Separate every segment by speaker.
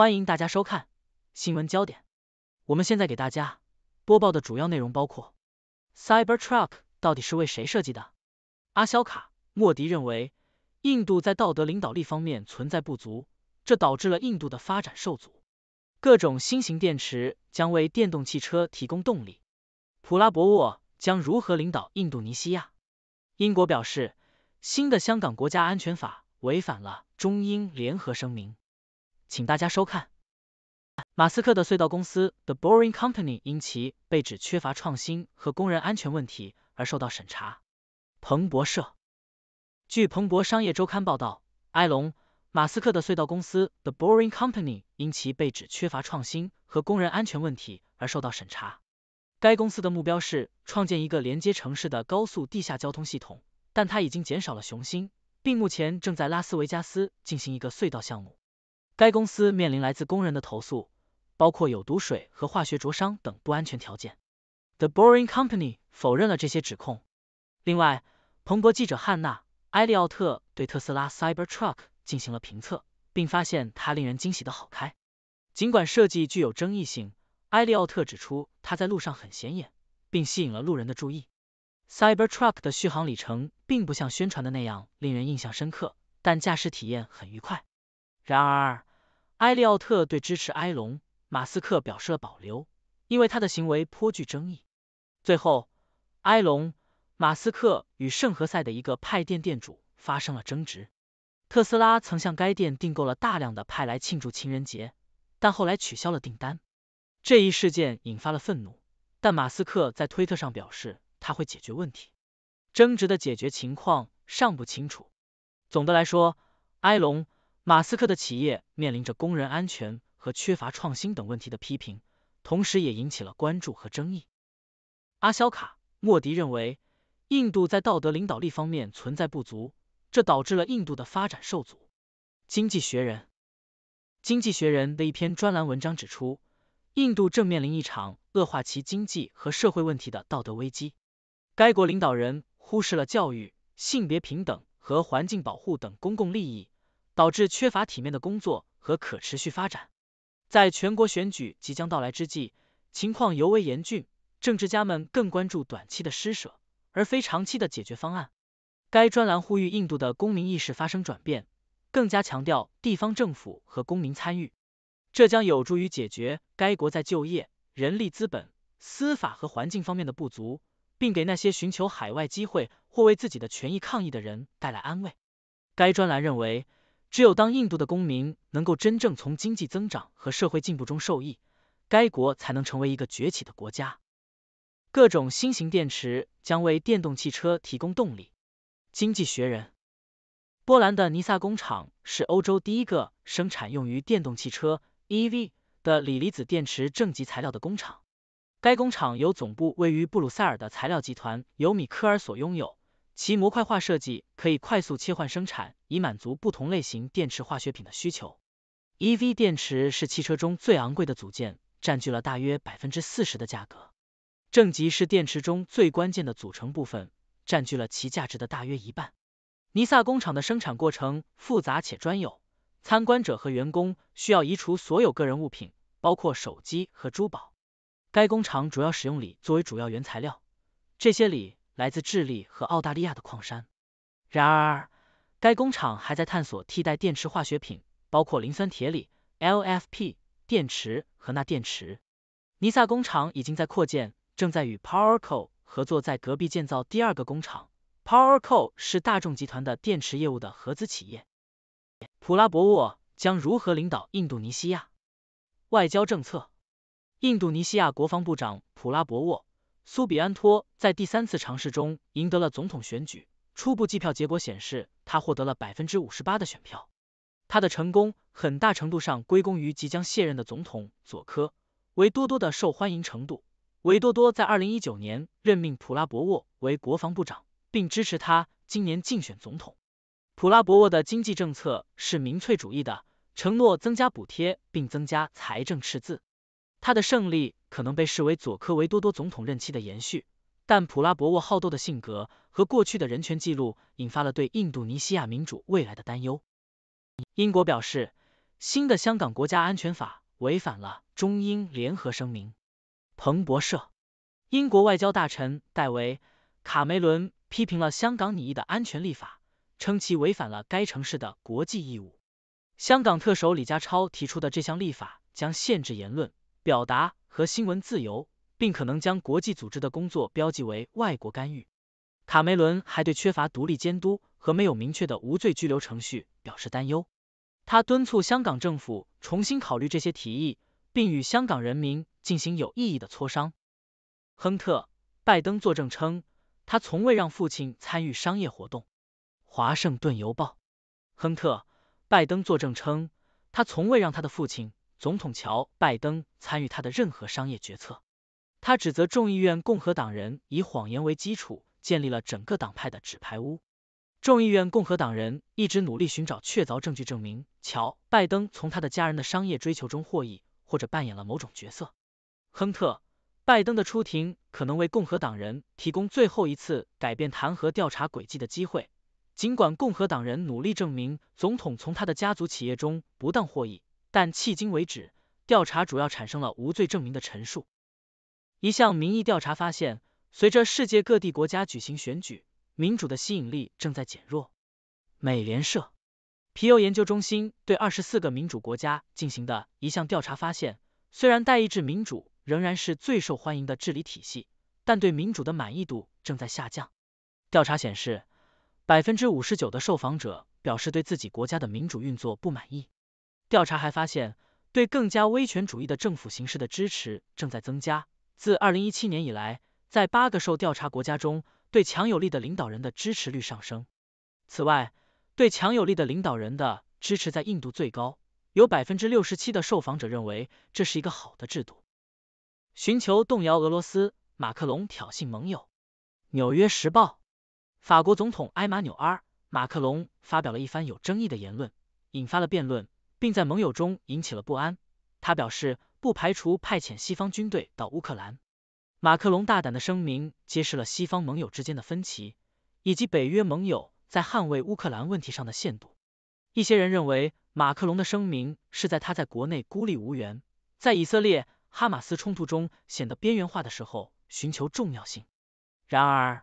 Speaker 1: 欢迎大家收看新闻焦点。我们现在给大家播报的主要内容包括：Cybertruck 到底是为谁设计的？阿肖卡莫迪认为印度在道德领导力方面存在不足，这导致了印度的发展受阻。各种新型电池将为电动汽车提供动力。普拉博沃将如何领导印度尼西亚？英国表示新的香港国家安全法违反了中英联合声明。请大家收看，马斯克的隧道公司 The Boring Company 因其被指缺乏创新和工人安全问题而受到审查。彭博社，据彭博商业周刊报道，埃隆·马斯克的隧道公司 The Boring Company 因其被指缺乏创新和工人安全问题而受到审查。该公司的目标是创建一个连接城市的高速地下交通系统，但它已经减少了雄心，并目前正在拉斯维加斯进行一个隧道项目。该公司面临来自工人的投诉，包括有毒水和化学灼伤等不安全条件。The Boring Company 否认了这些指控。另外，彭博记者汉娜·埃利奥特对特斯拉 Cyber Truck 进行了评测，并发现它令人惊喜的好开。尽管设计具有争议性，埃利奥特指出它在路上很显眼，并吸引了路人的注意。Cyber Truck 的续航里程并不像宣传的那样令人印象深刻，但驾驶体验很愉快。然而，埃利奥特对支持埃隆·马斯克表示了保留，因为他的行为颇具争议。最后，埃隆·马斯克与圣何塞的一个派店店主发生了争执。特斯拉曾向该店订购了大量的派来庆祝情人节，但后来取消了订单。这一事件引发了愤怒，但马斯克在推特上表示他会解决问题。争执的解决情况尚不清楚。总的来说，埃隆。马斯克的企业面临着工人安全和缺乏创新等问题的批评，同时也引起了关注和争议。阿肖卡·莫迪认为，印度在道德领导力方面存在不足，这导致了印度的发展受阻。经济学人经济学人的一篇专栏文章指出，印度正面临一场恶化其经济和社会问题的道德危机。该国领导人忽视了教育、性别平等和环境保护等公共利益。导致缺乏体面的工作和可持续发展。在全国选举即将到来之际，情况尤为严峻。政治家们更关注短期的施舍，而非长期的解决方案。该专栏呼吁印度的公民意识发生转变，更加强调地方政府和公民参与。这将有助于解决该国在就业、人力资本、司法和环境方面的不足，并给那些寻求海外机会或为自己的权益抗议的人带来安慰。该专栏认为。只有当印度的公民能够真正从经济增长和社会进步中受益，该国才能成为一个崛起的国家。各种新型电池将为电动汽车提供动力。经济学人。波兰的尼萨工厂是欧洲第一个生产用于电动汽车 EV 的锂离子电池正极材料的工厂。该工厂由总部位于布鲁塞尔的材料集团尤米科尔所拥有。其模块化设计可以快速切换生产，以满足不同类型电池化学品的需求。EV 电池是汽车中最昂贵的组件，占据了大约百分之四十的价格。正极是电池中最关键的组成部分，占据了其价值的大约一半。尼萨工厂的生产过程复杂且专有，参观者和员工需要移除所有个人物品，包括手机和珠宝。该工厂主要使用锂作为主要原材料，这些锂。来自智利和澳大利亚的矿山。然而，该工厂还在探索替代电池化学品，包括磷酸铁锂 （LFP） 电池和钠电池。尼萨工厂已经在扩建，正在与 PowerCo 合作，在隔壁建造第二个工厂。PowerCo 是大众集团的电池业务的合资企业。普拉博沃将如何领导印度尼西亚外交政策？印度尼西亚国防部长普拉博沃。苏比安托在第三次尝试中赢得了总统选举。初步计票结果显示，他获得了百分之五十八的选票。他的成功很大程度上归功于即将卸任的总统佐科维多多的受欢迎程度。维多多在二零一九年任命普拉博沃为国防部长，并支持他今年竞选总统。普拉博沃的经济政策是民粹主义的，承诺增加补贴并增加财政赤字。他的胜利可能被视为佐科维多多总统任期的延续，但普拉博沃好斗的性格和过去的人权记录引发了对印度尼西亚民主未来的担忧。英国表示，新的香港国家安全法违反了中英联合声明。彭博社，英国外交大臣戴维卡梅伦批评了香港拟议的安全立法，称其违反了该城市的国际义务。香港特首李家超提出的这项立法将限制言论。表达和新闻自由，并可能将国际组织的工作标记为外国干预。卡梅伦还对缺乏独立监督和没有明确的无罪拘留程序表示担忧。他敦促香港政府重新考虑这些提议，并与香港人民进行有意义的磋商。亨特·拜登作证称，他从未让父亲参与商业活动。华盛顿邮报，亨特·拜登作证称，他从未让他的父亲。总统乔拜登参与他的任何商业决策，他指责众议院共和党人以谎言为基础建立了整个党派的纸牌屋。众议院共和党人一直努力寻找确凿证据证明乔拜登从他的家人的商业追求中获益，或者扮演了某种角色。亨特拜登的出庭可能为共和党人提供最后一次改变弹劾调查轨迹的机会，尽管共和党人努力证明总统从他的家族企业中不当获益。但迄今为止，调查主要产生了无罪证明的陈述。一项民意调查发现，随着世界各地国家举行选举，民主的吸引力正在减弱。美联社皮尤研究中心对二十四个民主国家进行的一项调查发现，虽然代议制民主仍然是最受欢迎的治理体系，但对民主的满意度正在下降。调查显示，百分之五十九的受访者表示对自己国家的民主运作不满意。调查还发现，对更加威权主义的政府形式的支持正在增加。自二零一七年以来，在八个受调查国家中，对强有力的领导人的支持率上升。此外，对强有力的领导人的支持在印度最高，有百分之六十七的受访者认为这是一个好的制度。寻求动摇俄罗斯，马克龙挑衅盟友。《纽约时报》法国总统埃马纽尔·马克龙发表了一番有争议的言论，引发了辩论。并在盟友中引起了不安。他表示不排除派遣西方军队到乌克兰。马克龙大胆的声明揭示了西方盟友之间的分歧，以及北约盟友在捍卫乌克兰问题上的限度。一些人认为马克龙的声明是在他在国内孤立无援，在以色列哈马斯冲突中显得边缘化的时候寻求重要性。然而，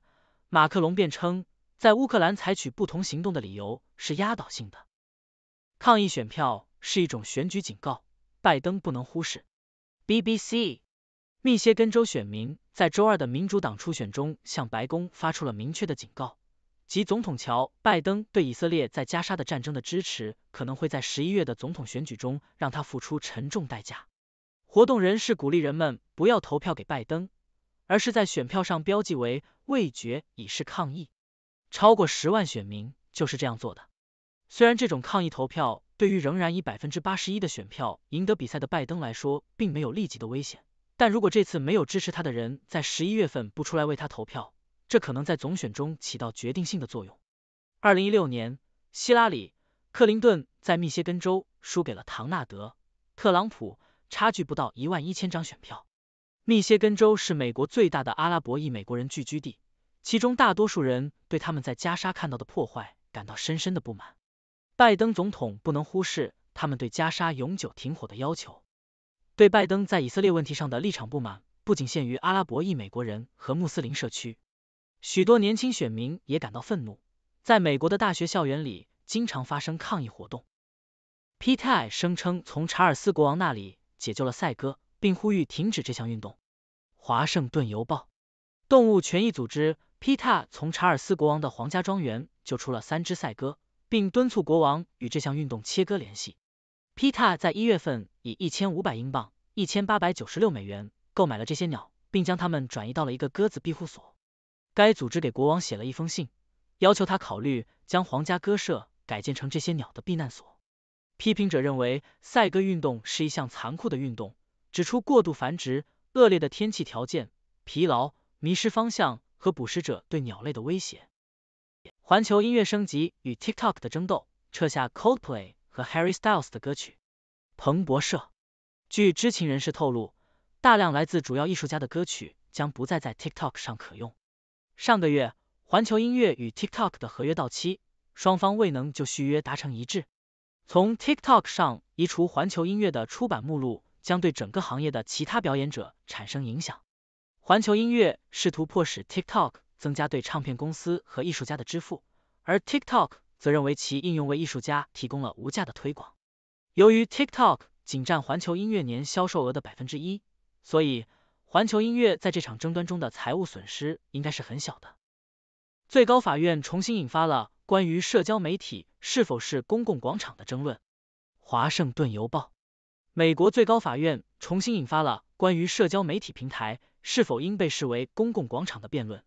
Speaker 1: 马克龙辩称，在乌克兰采取不同行动的理由是压倒性的。抗议选票是一种选举警告，拜登不能忽视。BBC，密歇根州选民在周二的民主党初选中向白宫发出了明确的警告，即总统乔拜登对以色列在加沙的战争的支持可能会在十一月的总统选举中让他付出沉重代价。活动人士鼓励人们不要投票给拜登，而是在选票上标记为未决，以示抗议。超过十万选民就是这样做的。虽然这种抗议投票对于仍然以百分之八十一的选票赢得比赛的拜登来说，并没有立即的危险，但如果这次没有支持他的人在十一月份不出来为他投票，这可能在总选中起到决定性的作用。二零一六年，希拉里·克林顿在密歇根州输给了唐纳德·特朗普，差距不到一万一千张选票。密歇根州是美国最大的阿拉伯裔美国人聚居地，其中大多数人对他们在加沙看到的破坏感到深深的不满。拜登总统不能忽视他们对加沙永久停火的要求。对拜登在以色列问题上的立场不满，不仅限于阿拉伯裔美国人和穆斯林社区，许多年轻选民也感到愤怒。在美国的大学校园里，经常发生抗议活动。PETA 声称从查尔斯国王那里解救了赛鸽，并呼吁停止这项运动。华盛顿邮报，动物权益组织 PETA 从查尔斯国王的皇家庄园救出了三只赛鸽。并敦促国王与这项运动切割联系。皮塔在一月份以一千五百英镑、一千八百九十六美元购买了这些鸟，并将它们转移到了一个鸽子庇护所。该组织给国王写了一封信，要求他考虑将皇家鸽舍改建成这些鸟的避难所。批评者认为赛鸽运动是一项残酷的运动，指出过度繁殖、恶劣的天气条件、疲劳、迷失方向和捕食者对鸟类的威胁。环球音乐升级与 TikTok 的争斗，撤下 Coldplay 和 Harry Styles 的歌曲。彭博社，据知情人士透露，大量来自主要艺术家的歌曲将不再在 TikTok 上可用。上个月，环球音乐与 TikTok 的合约到期，双方未能就续约达成一致。从 TikTok 上移除环球音乐的出版目录，将对整个行业的其他表演者产生影响。环球音乐试图迫使 TikTok。增加对唱片公司和艺术家的支付，而 TikTok 则认为其应用为艺术家提供了无价的推广。由于 TikTok 仅占环球音乐年销售额的百分之一，所以环球音乐在这场争端中的财务损失应该是很小的。最高法院重新引发了关于社交媒体是否是公共广场的争论。华盛顿邮报，美国最高法院重新引发了关于社交媒体平台是否应被视为公共广场的辩论。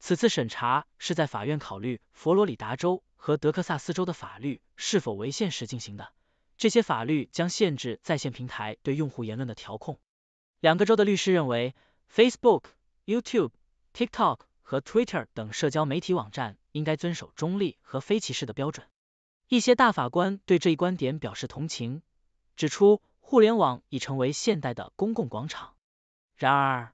Speaker 1: 此次审查是在法院考虑佛罗里达州和德克萨斯州的法律是否违宪时进行的。这些法律将限制在线平台对用户言论的调控。两个州的律师认为，Facebook、YouTube、TikTok 和 Twitter 等社交媒体网站应该遵守中立和非歧视的标准。一些大法官对这一观点表示同情，指出互联网已成为现代的公共广场。然而，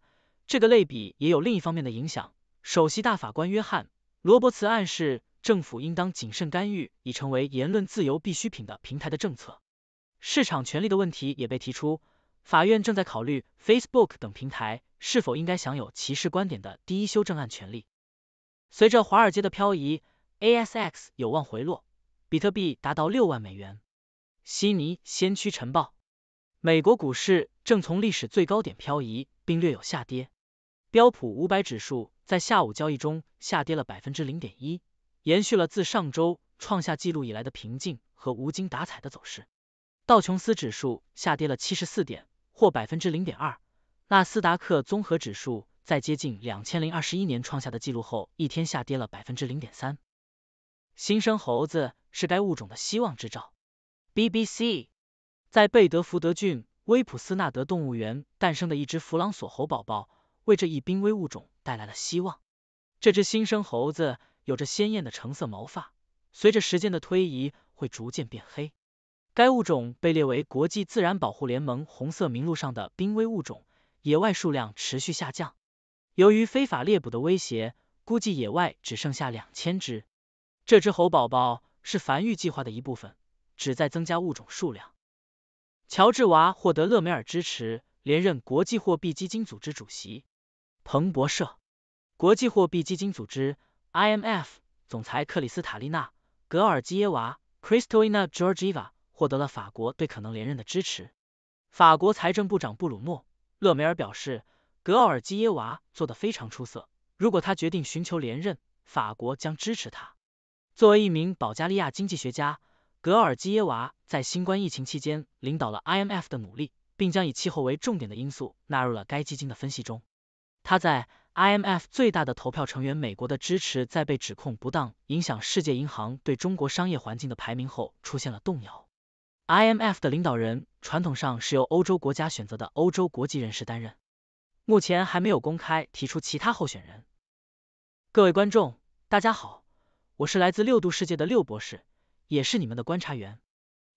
Speaker 1: 这个类比也有另一方面的影响。首席大法官约翰·罗伯茨暗示，政府应当谨慎干预已成为言论自由必需品的平台的政策。市场权利的问题也被提出。法院正在考虑 Facebook 等平台是否应该享有歧视观点的第一修正案权利。随着华尔街的漂移，ASX 有望回落。比特币达到六万美元。悉尼先驱晨报：美国股市正从历史最高点漂移并略有下跌，标普五百指数。在下午交易中下跌了百分之零点一，延续了自上周创下纪录以来的平静和无精打采的走势。道琼斯指数下跌了七十四点，或百分之零点二；纳斯达克综合指数在接近两千零二十一年创下的纪录后，一天下跌了百分之零点三。新生猴子是该物种的希望之兆。BBC 在贝德福德郡威普斯纳德动物园诞生的一只弗朗索侯宝宝，为这一濒危物种。带来了希望。这只新生猴子有着鲜艳的橙色毛发，随着时间的推移会逐渐变黑。该物种被列为国际自然保护联盟红色名录上的濒危物种，野外数量持续下降。由于非法猎捕的威胁，估计野外只剩下两千只。这只猴宝宝是繁育计划的一部分，旨在增加物种数量。乔治娃获得勒梅尔支持，连任国际货币基金组织主席。彭博社，国际货币基金组织 （IMF） 总裁克里斯塔利娜·格奥尔基耶娃 （Kristalina Georgieva） 获得了法国对可能连任的支持。法国财政部长布鲁诺·勒梅尔表示，格奥尔基耶娃做得非常出色，如果他决定寻求连任，法国将支持他。作为一名保加利亚经济学家，格奥尔基耶娃在新冠疫情期间领导了 IMF 的努力，并将以气候为重点的因素纳入了该基金的分析中。他在 IMF 最大的投票成员美国的支持，在被指控不当影响世界银行对中国商业环境的排名后，出现了动摇。IMF 的领导人传统上是由欧洲国家选择的欧洲国籍人士担任，目前还没有公开提出其他候选人。各位观众，大家好，我是来自六度世界的六博士，也是你们的观察员。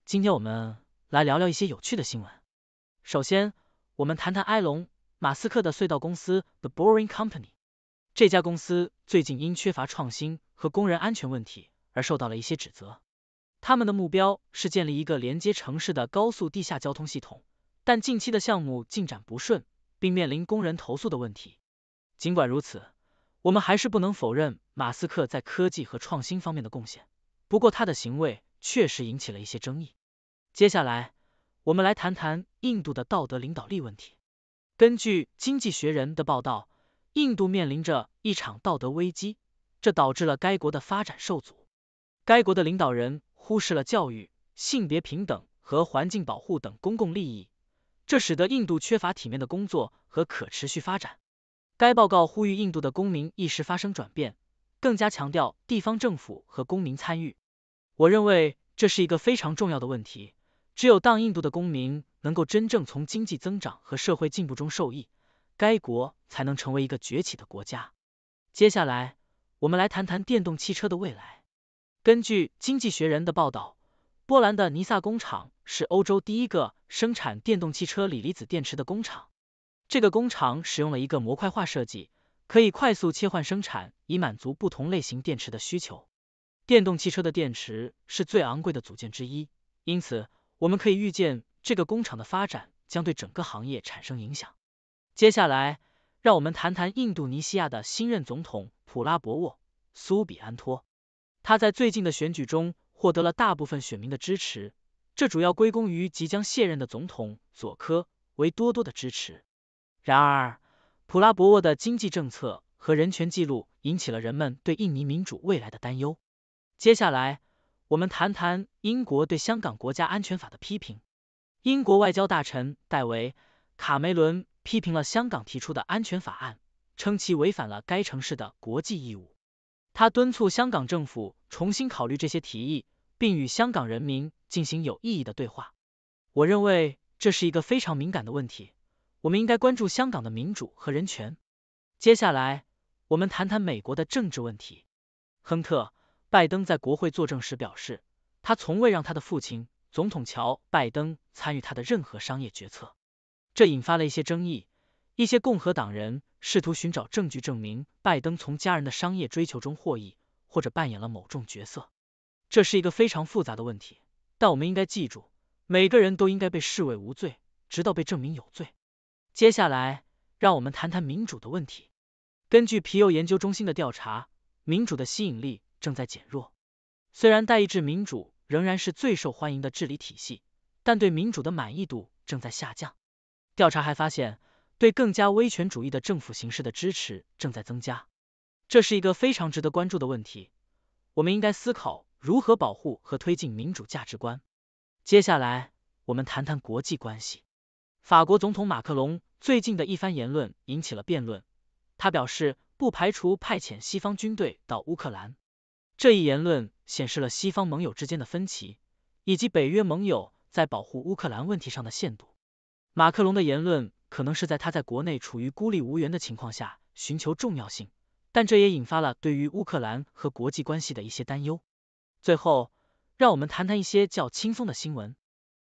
Speaker 1: 今天我们来聊聊一些有趣的新闻。首先，我们谈谈埃隆。马斯克的隧道公司 The Boring Company，这家公司最近因缺乏创新和工人安全问题而受到了一些指责。他们的目标是建立一个连接城市的高速地下交通系统，但近期的项目进展不顺，并面临工人投诉的问题。尽管如此，我们还是不能否认马斯克在科技和创新方面的贡献。不过，他的行为确实引起了一些争议。接下来，我们来谈谈印度的道德领导力问题。根据《经济学人》的报道，印度面临着一场道德危机，这导致了该国的发展受阻。该国的领导人忽视了教育、性别平等和环境保护等公共利益，这使得印度缺乏体面的工作和可持续发展。该报告呼吁印度的公民意识发生转变，更加强调地方政府和公民参与。我认为这是一个非常重要的问题，只有当印度的公民。能够真正从经济增长和社会进步中受益，该国才能成为一个崛起的国家。接下来，我们来谈谈电动汽车的未来。根据《经济学人》的报道，波兰的尼萨工厂是欧洲第一个生产电动汽车锂离子电池的工厂。这个工厂使用了一个模块化设计，可以快速切换生产，以满足不同类型电池的需求。电动汽车的电池是最昂贵的组件之一，因此我们可以预见。这个工厂的发展将对整个行业产生影响。接下来，让我们谈谈印度尼西亚的新任总统普拉博沃·苏比安托。他在最近的选举中获得了大部分选民的支持，这主要归功于即将卸任的总统佐科维多多的支持。然而，普拉博沃的经济政策和人权记录引起了人们对印尼民主未来的担忧。接下来，我们谈谈英国对香港国家安全法的批评。英国外交大臣戴维卡梅伦批评了香港提出的安全法案，称其违反了该城市的国际义务。他敦促香港政府重新考虑这些提议，并与香港人民进行有意义的对话。我认为这是一个非常敏感的问题，我们应该关注香港的民主和人权。接下来，我们谈谈美国的政治问题。亨特·拜登在国会作证时表示，他从未让他的父亲。总统乔·拜登参与他的任何商业决策，这引发了一些争议。一些共和党人试图寻找证据证明拜登从家人的商业追求中获益，或者扮演了某种角色。这是一个非常复杂的问题，但我们应该记住，每个人都应该被视为无罪，直到被证明有罪。接下来，让我们谈谈民主的问题。根据皮尤研究中心的调查，民主的吸引力正在减弱。虽然代议制民主，仍然是最受欢迎的治理体系，但对民主的满意度正在下降。调查还发现，对更加威权主义的政府形式的支持正在增加，这是一个非常值得关注的问题。我们应该思考如何保护和推进民主价值观。接下来，我们谈谈国际关系。法国总统马克龙最近的一番言论引起了辩论。他表示，不排除派遣西方军队到乌克兰。这一言论显示了西方盟友之间的分歧，以及北约盟友在保护乌克兰问题上的限度。马克龙的言论可能是在他在国内处于孤立无援的情况下寻求重要性，但这也引发了对于乌克兰和国际关系的一些担忧。最后，让我们谈谈一些较轻松的新闻。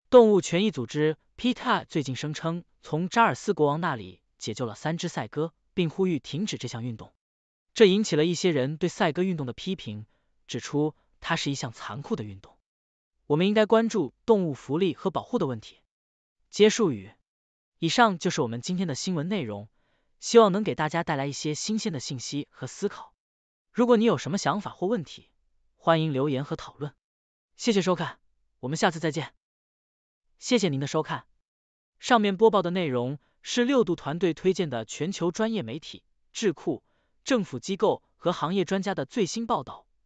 Speaker 1: 动物权益组织 PETA 最近声称从扎尔斯国王那里解救了三只赛鸽，并呼吁停止这项运动，这引起了一些人对赛鸽运动的批评。指出它是一项残酷的运动，我们应该关注动物福利和保护的问题。结束语：以上就是我们今天的新闻内容，希望能给大家带来一些新鲜的信息和思考。如果你有什么想法或问题，欢迎留言和讨论。谢谢收看，我们下次再见。谢谢您的收看。上面播报的内容是六度团队推荐的全球专业媒体、智库、政府机构和行业专家的最新报道。